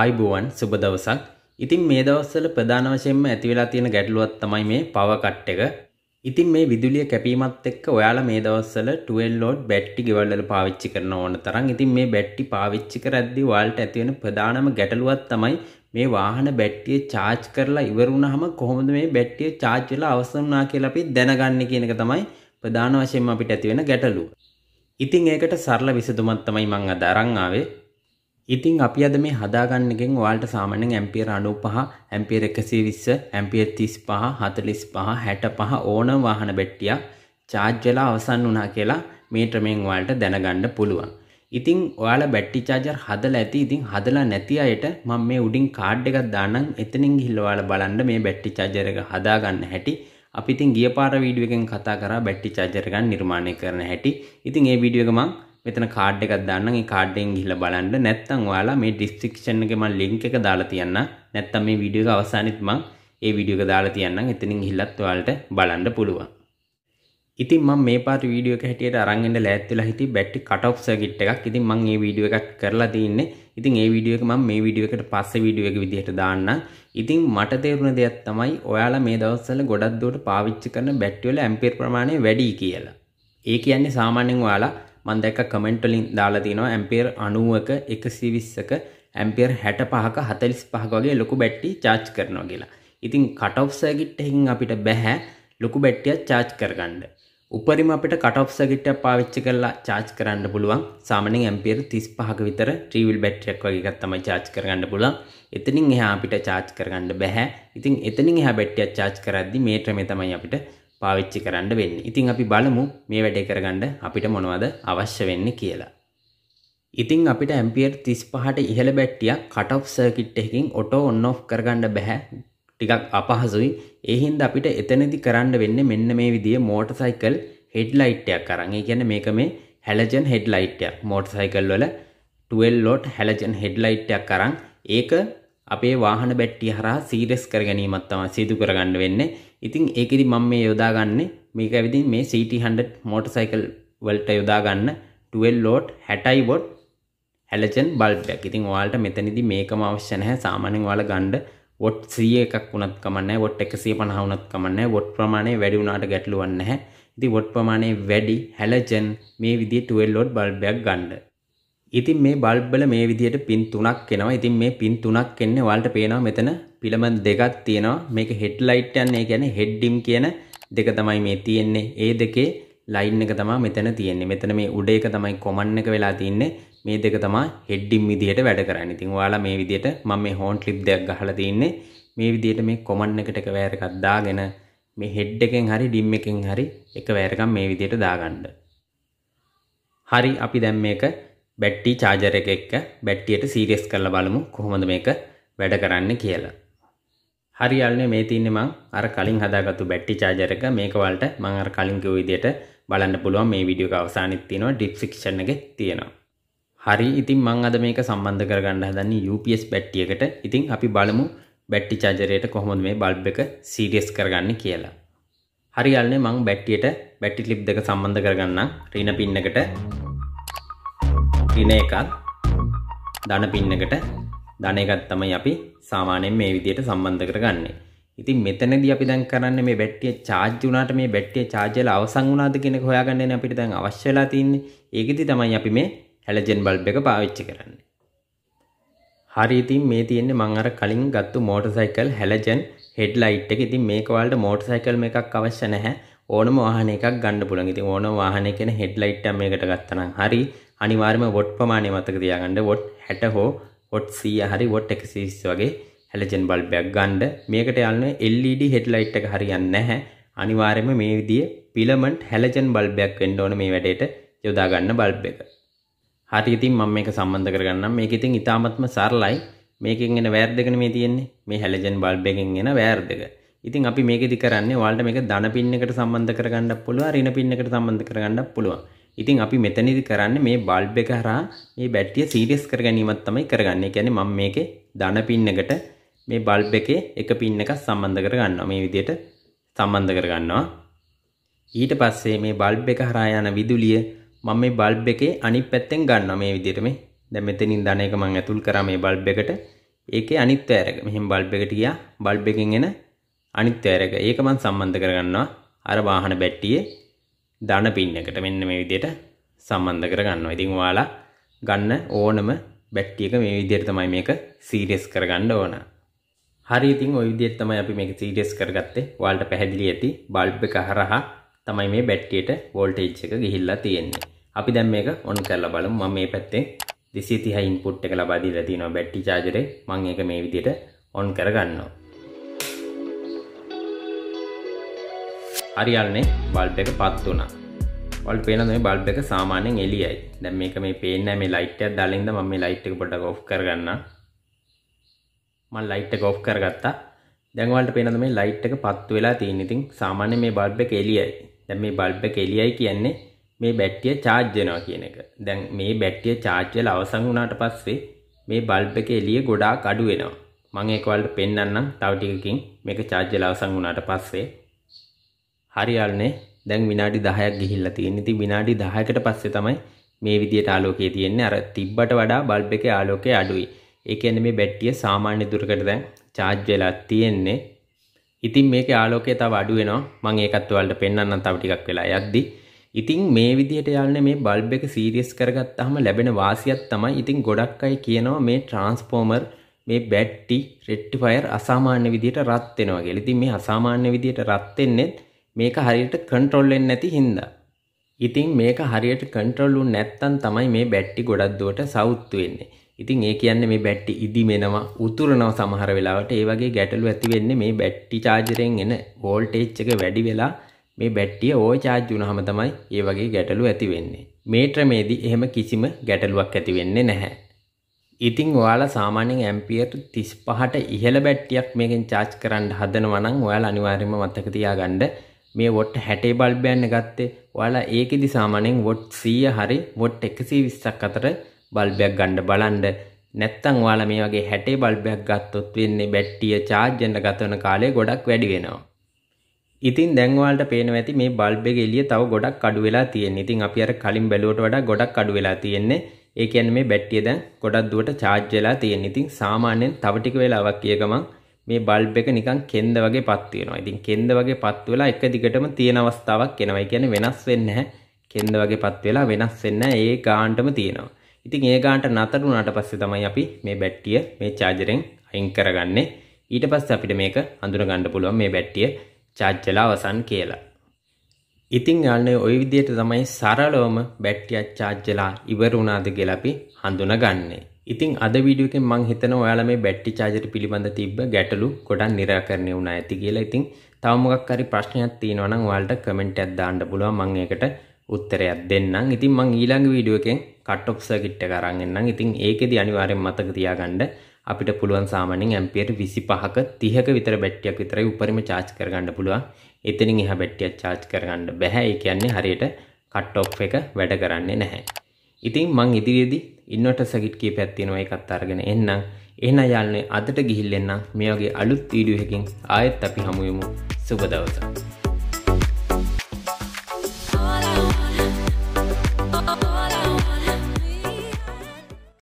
ආයිබුවන් සුබ දවසක්. ඉතින් මේ දවස්වල ප්‍රධාන වශයෙන්ම ඇති වෙලා තියෙන ගැටලුවක් තමයි මේ පවර් කට් එක. ඉතින් මේ විදුලිය කැපීමත් එක්ක ඔයාලා මේ දවස්වල 12 load බැටරි ගෙවල් වල පාවිච්චි කරන ඕන තරම්. ඉතින් මේ බැටරි පාවිච්චි කරද්දී ඔයාලට ඇති වෙන ප්‍රධානම ගැටලුවක් තමයි මේ වාහන බැටරිය charge කරලා ඉවර වුණාම කොහොමද මේ බැටරිය charge වෙලා අවසන් වුණා කියලා අපි දැනගන්නේ කියන එක තමයි ප්‍රධාන වශයෙන්ම අපිට ඇති වෙන ගැටලුව. ඉතින් ඒකට සරල විසඳුමක් තමයි මම අද අරන් ආවේ. ඉතින් අපි අද මේ හදාගන්නගෙන් ඔයාලට සාමාන්‍යයෙන් ඇම්පියර් 95, ඇම්පියර් 120, ඇම්පියර් 35, 45, 65 ඕන වාහන බැටරියක් charge වෙලා අවසන් වුණා කියලා මේ ක්‍රමයෙන් ඔයාලට දැනගන්න පුළුවන්. ඉතින් ඔයාලා බැටරි charger හදලා ඇති. ඉතින් හදලා නැති අයට මම මේ උඩින් කාඩ් එකක් දාන්නම්. එතනින් ගිහිල්ලා ඔයාලා බලන්න මේ බැටරි charger එක හදාගන්න හැටි. අපි ඉතින් ගිය පාර වීඩියෝ එකෙන් කතා කරා බැටරි charger එකක් නිර්මාණය කරන හැටි. ඉතින් ඒ වීඩියෝ එක මම මෙතන කාඩ් එකක් දාන්න ඒ කාඩ්යෙන් ගිහිල්ලා බලන්න නැත්නම් ඔයාලා මේ ඩිස්ක්‍රිප්ෂන් එකේ මම ලින්ක් එක දාලා තියන්න නැත්නම් මේ වීඩියෝ එක අවසානෙත් මම ඒ වීඩියෝ එක දාලා තියන්නම් එතනින් ගිහිල්ලත් ඔයාලට බලන්න පුළුවන් ඉතින් මම මේ පාට වීඩියෝ එක හැටියට අරන් එන්න ලෑත් වෙලා හිටි බැටරි කට් ඔෆ් සර්කිට් එකක්. ඉතින් මම මේ වීඩියෝ එකක් කරලා තින්නේ. ඉතින් මේ වීඩියෝ එක මම මේ වීඩියෝ එකට පස්සේ වීඩියෝ එක විදිහට දාන්නම්. ඉතින් මට තේරුණ දෙයක් තමයි ඔයාලා මේ දවස්වල ගොඩක් දුරට පාවිච්චි කරන බැටරි වල ඇම්පියර් ප්‍රමාණය වැඩි කියලා. ඒ කියන්නේ සාමාන්‍යයෙන් ඔයාලා මන් දැක්ක කමෙන්ට් වලින් දාලා තියෙනවා ඇම්පියර් 90ක 120ක ඇම්පියර් 65ක 45ක වගේ ලොකු බැටරි charge කරනවා කියලා. ඉතින් cut off circuit එකකින් අපිට බෑ ලොකු බැටරියක් charge කරගන්න. උපරිම අපිට කට් ඔෆ් සර්කිට්ටයක් පාවිච්චි කරලා චාර්ජ් කරන්න පුළුවන් සාමාන්‍යයෙන් ඇම්පියර් 35ක විතර ට්‍රීවිල් බැටරියක් වගේ එකක් තමයි චාර්ජ් කරගන්න පුළුවන්. එතනින් එහා අපිට චාර්ජ් කරගන්න බෑ. ඉතින් එතනින් එහා බැටරියක් චාර්ජ් කරද්දි මේ ක්‍රමය තමයි අපිට පාවිච්චි කරන්න වෙන්නේ. ඉතින් අපි බලමු මේ වැඩේ කරගන්න අපිට මොනවද අවශ්‍ය වෙන්නේ කියලා. ඉතින් අපිට ඇම්පියර් 35ට ඉහළ බැට්ටියක් කට් ඔෆ් සර්කිට් එකකින් ඔටෝ ඔන් ඔෆ් කරගන්න බෑ. ටිකක් අපහසුයි. ඒ හින්දා අපිට එතනදි කරන්න වෙන්නේ මෙන්න මේ විදිය මෝටරසයිකල් හෙඩ්ලයිට් එකක් අරන්. ඒ කියන්නේ මේක මේ හැලජන් හෙඩ්ලයිට් එකක්. මෝටරසයිකල් වල 12 ලොට් හැලජන් හෙඩ්ලයිට් එකක් අරන් ඒක අපේ වාහන බැට්ටිය හරහා සීරියස් කර ගැනීමක් තමයි සිදු කරගන්න වෙන්නේ. ඉතින් ඒකෙදි මම මේ යොදාගන්නේ මේක ඇවිදින් මේ CT100 motorcycle වලට යොදාගන්න 12 lot 60 watt halogen bulb එකක්. ඉතින් ඔයාලට මෙතනදී මේකම අවශ්‍ය නැහැ. සාමාන්‍යයෙන් ඔයාලා ගන්න watt 100 එකක් වුණත් කමක් නැහැ. watt 150 වුණත් කමක් නැහැ. watt ප්‍රමාණය වැඩි වුණාට ගැටලුවක් නැහැ. ඉතින් watt ප්‍රමාණය වැඩි halogen මේ විදිහේ 12 lot bulb එකක් ගන්න. ඉතින් මේ බල්බ් වල මේ විදියට පින් තුනක් එනවා. ඉතින් මේ පින් තුනක් එන්නේ ඔයාලට පේනවා මෙතන පිලමන් දෙකක් තියෙනවා. මේක හෙඩ්ලයිට් යන ඒ කියන්නේ හෙඩ් ඩිම් කියන දෙක තමයි මේ තියෙන්නේ. ඒ දෙකේ ලයින් එක තමයි මෙතන තියෙන්නේ. මෙතන මේ උඩ එක තමයි කොමන් එක වෙලා තින්නේ. මේ දෙක තමයි හෙඩ් ඩිම් විදියට වැඩ කරන්නේ. ඉතින් ඔයාලා මේ විදියට මම මේ හෝන් ක්ලිප් දෙකක් ගහලා තින්නේ. මේ විදියට මේ කොමන් එකට එක වෑර් එකක් දාගෙන මේ හෙඩ් එකෙන් හරි ඩිම් එකෙන් හරි එක වෑරකම් මේ විදියට දාගන්න. හරි අපි දැන් මේක බැට්ටි චාජර එක එක්ක බැට්ටියට සීරියස් කරලා බලමු කොහොමද මේක වැඩ කරන්න කියලා. හරි යාළුවනේ මේ තින්නේ මං අර කලින් හදාගත්තු බැට්ටි චාජර් එක මේක වලට මං අර කලින් කිව්ව විදිහට බලන්න පුළුවන් මේ වීඩියෝ එක අවසානයේ තියෙනවා ඩිස්ක්‍රිප්ෂන් එකේ තියෙනවා. හරි ඉතින් මං අද මේක සම්බන්ධ කරගන්න හදන්නේ UPS බැට්ටි එකට. ඉතින් අපි බලමු බැට්ටි චාජරයට කොහොමද මේ බල්බ් එක සීරියස් කරගන්නේ කියලා. හරි යාළුවනේ මං බැට්ටියට බැට්ටි ක්ලිප් දෙක සම්බන්ධ කරගන්නම් රින පින් එකට රින එකක් ධන පින්නකට ධන එකක් තමයි අපි සාමාන්‍යයෙන් මේ විදියට සම්බන්ධ කරගන්නේ. ඉතින් මෙතනදී අපි දැන් කරන්නේ මේ බැටරිය charge වුණාට මේ බැටරිය charge වෙලා අවසන් වුණාද කියන එක හොයාගන්නනේ අපිට දැන් අවශ්‍ය වෙලා තින්නේ. ඒකෙදි තමයි අපි මේ හැලජන් බල්බ් එක පාවිච්චි කරන්නේ. හරි ඉතින් මේ තියෙන්නේ මම අර කලින් ගත්තු මෝටරසයිකල් හැලජන් හෙඩ්ලයිට් එක. ඉතින් මේක වලට මෝටරසයිකල් මේකක් අවශ්‍ය නැහැ. ඕනම වාහනයකක් ගන්න පුළුවන්. ඉතින් ඕනම වාහනයක කෙන හෙඩ්ලයිට් එක මේකට ගත්තනම් හරි. අනිවාර්ම වොට් ප්‍රමාණය මතක තියාගන්න වොට් හැට හෝ වොට් සීය හරි වොට් එකසිස් වගේ හැලජන් බල්බයක් ගන්ඩ මේකට යන්න එල්ඩ හෙඩ්ලයිට් එක හරියන්න නැහැ අනිවාර්යම මේ විදිිය පිලමට් හැලජන් බල්බයක් වෙන්ඩ ඕන මේ වැඩට යොදාගන්න බල්බ එක හරි ඉතින් මම මේක සම්බන්ධ කරගන්න මේක ඉතින් ඉතාමත්ම සරලයි මේකෙන් එන වැෑර්දකන මේ තියෙන්නේ මේ හැලජන් බල්බගෙන් එන වැෑර්දක ඉතින් අපි මේකෙදි කරන්නේ වාල්ට මේක දන පින්නකට සම්බන්ධ කරගන්න පුළුව රින පින්නකට සම්බන්ධ කරගන්න පුළුවන් ඉතින් අපි මෙතනදි කරන්න මේ බල්බ් එක හරහා මේ බැටරිය සීරියස් කර ගැනීමක් තමයි කරගන්නේ. ඒ කියන්නේ මම මේකේ ධන පින්නකට මේ බල්බ් එකේ එක පින් එකක් සම්බන්ධ කර ගන්නවා. මේ විදිහට සම්බන්ධ කර ගන්නවා. ඊට පස්සේ මේ බල්බ් එක හරහා යන විදුලිය මම මේ බල්බ් එකේ අනිත් පැත්තෙන් ගන්නවා මේ විදිහට මේ. දැන් මෙතනින් ධන එක මම ඇතුල් කරා මේ බල්බ් එකට. ඒකේ අනිත් වයර් එක. මෙහෙන් බල්බ් එකට ගියා. බල්බ් එකෙන් එන අනිත් වයර් එක. ඒක මම සම්බන්ධ කර ගන්නවා අර වාහන බැටරියේ ධන පින්නකට මෙන්න මේ විදියට සම්බන්ධ කරගන්න. ඉතින් ඔයාලා ගන්න ඕනම බැට්ටි එක මේ විදියට තමයි මේක සීරියස් කරගන්න ඕන. හරි ඉතින් ওই විදියට තමයි අපි මේක සීරියස් කරගත්තේ. ඔයාලට පැහැදිලි ඇති බල්බ් එක හරහා තමයි මේ බැට්ටියට වෝල්ටේජ් එක ගිහිල්ලා තියෙන්නේ. අපි දැන් මේක ඔන් කරලා බලමු. මම මේ පැත්තෙන් 230 ඉන්පුට් එක ලබා දීලා තියෙනවා බැට්ටි charger එකේ. මම ඒක මේ විදියට ඔන් කරගන්නවා. හරියල්නේ බල්ප එක පත් වුණා වල් පේන මේ බල්ප එක සාමාන්‍යයෙන් එලියයි දැන් මේක මේ පේන්නේ මේ ලයිට් එකක් දාලින්ද මම මේ ලයිට් එක පොඩ්ඩක් ඔෆ් කරගන්නම් මම ලයිට් එක ඔෆ් කරගත්තා දැන් ඔයාලට පේනද මේ ලයිට් එක පත්තු වෙලා තියෙන ඉතින් සාමාන්‍ය මේ බල්බ් එක එලියයි දැන් මේ බල්බ් එක එලියයි කියන්නේ මේ බැට්ටිය චාර්ජ් වෙනවා කියන එක. දැන් මේ බැට්ටිය චාර්ජ් වෙලා අවසන් වුණාට පස්සේ මේ බල්බ් එක එළිය ගොඩාක් අඩු වෙනවා. මම ඒක වලට පෙන්වන්නම් තව ටිකකින් මේක චාර්ජ් වෙලා අවසන් වුණාට පස්සේ හරියල්නේ දැන් විනාඩි 10ක් ගිහිල්ලා තියෙන. ඉතින් විනාඩි 10කට පස්සේ තමයි මේ විදියට ආලෝකය තියෙන්නේ. අර තිබ්බට වඩා බල්බ් එකේ ආලෝකය අඩුයි. ඒ කියන්නේ මේ බැටරිය සාමාන්‍ය දුරකට දැන් charge වෙලා තියෙන්නේ. ඉතින් මේකේ ආලෝකය තව අඩු වෙනවා. මම ඒකත් ඔයාලට පෙන්වන්නම් තව ටිකක් වෙලා යද්දි. ඉතින් මේ විදියට යාළුවනේ මේ බල්බ් එක සීරියස් කරගත්තාම ලැබෙන වාසියක් තමයි. ඉතින් ගොඩක් අය කියනවා මේ ට්‍රාන්ස්ෆෝමර් මේ බැට්ටි රෙට්ටිෆයර් අසාමාන්‍ය විදියට රත් වෙනවා කියලා. ඉතින් මේ අසාමාන්‍ය විදියට රත් වෙන්නේ මේක හරියට කන්ට්‍රෝල් වෙන්නේ නැති හින්දා. ඉතින් මේක හරියට කන්ට්‍රෝල් වුනේ නැත්තම් තමයි මේ බැටරි ගොඩක් දුරට සවුත් වෙන්නේ. ඉතින් ඒ කියන්නේ මේ බැටරි ඉදිමෙනවා, උතුරනවා සමහර වෙලාවට. ඒ වගේ ගැටලු ඇති වෙන්නේ මේ බැටරි chargerෙන් එන වෝල්ටේජ් එක වැඩි වෙලා මේ බැටරිය ඕව charge වුණාම තමයි ඒ වගේ ගැටලු ඇති වෙන්නේ. මේ ට්‍රමේදී එහෙම කිසිම ගැටලුවක් ඇති වෙන්නේ නැහැ. ඉතිං ඔයාලා සාමාන්‍යෙන් ඇම්පියට තිස් පහට ඉහළ බැට්ටියක් මේකින් චාච් කරන්න හදනවනං ඔයාල අනිවාර්යම මතක තියාගණ්ඩ මේ වොට් හැටේ බල්බයන්න ගත්තේ ඔයාලා ඒකෙදි සාමානෙන් වොට් සීය හරි වොට් එකසී විස්සක් අතර බල්බයක් ගණ්ඩ බලන්ඩ නැත්තං වාලා මේ වගේ හැටේ බල්බයක් ගත්තොත් වෙන්නේ බැට්ටිය චාර්ජෙන්ට ගතවන කාලේ ගොඩක් වැඩි වෙනවා. ඉතින් දැන්වාලට පේන ඇති මේ බල්බෙ එලිය තව ගොඩක් අඩු වෙලා තියෙන ඉතින් අපි අර කලින් බැලුවට වඩා ගොඩක් අඩු වෙලා තියෙන්නේ ඒ කියන්නේ මේ බැට්ටිය දැන් ගොඩක් දුවට චාර්ජ් වෙලා තියෙන ඉතින් සාමාන්‍යයෙන් තව ටික වෙලාවක් ගිය ගමන් මේ බල්බ් එක නිකන් කෙන්ද වගේ පත් වෙනවා. ඉතින් කෙන්ද වගේ පත් වෙලා එක දිගටම තියෙන අවස්ථාවක් එනවා. ඒ කියන්නේ වෙනස් වෙන්නේ නැහැ. කෙන්ද වගේ පත් වෙලා වෙනස් වෙන්නේ නැහැ. ඒ ගානටම තියෙනවා. ඉතින් ඒ ගානට නතර වුණාට පස්සේ තමයි අපි මේ බැටරිය මේ චාර්ජරෙන් අයින් කරගන්නේ. ඊට පස්සේ අපිට මේක අඳුර ගන්න පුළුවන් මේ බැටරිය චාර්ජ් වෙලා අවසන් කියලා. ඉතින් යාළුවනේ ওই විදිහට තමයි සරලවම බැටරියක් චාර්ජ් වෙලා ඉවර වුණාද කියලා අපි හඳුනගන්නේ. ඉතින් අද වීඩියෝකෙන් මං හිතන ඔයාලා මේ බැටරි චාර්ජර් පිළිබඳ තිබ්බ ගැටලු ගොඩක් निराකරණය වුණා ඇති කියලා. ඉතින් තව මොකක් හරි ප්‍රශ්නයක් තියෙනවා නම් ඔයාලට කමෙන්ට් එකක් දාන්න පුළුවන්. මං ඒකට උත්තරයක් දෙන්නම්. ඉතින් මං ඊළඟ වීඩියෝ එකෙන් කට් ඔෆ් සර්කිට් එක අරන් එන්නම්. ඉතින් ඒකෙදි අනිවාර්යෙන් මතක තියාගන්න අපිට පුළුවන් සාමාන්‍යයෙන් ඇම්පියර් 25ක 30ක විතර බැටරියක් විතරයි උපරිම චාර්ජ් කරගන්න පුළුවන්. එතනින් එහා බැටරියක් චාර්ජ් කරගන්න බැහැ. ඒ කියන්නේ හරියට කට් ඔෆ් එක වැඩ කරන්නේ නැහැ. ඉතින් මං ඉදිරියේදී ඉන්වර්ටර් සර්කිට් කීපයක් තියෙනවා ඒකත් අරගෙන එන්නම් එහෙනම් යාළුවනේ අදට ගිහිල්ලා එන්න මේ වගේ අලුත් වීඩියෝ එකකින් ආයෙත් අපි හමු වෙමු සුබ දවසක්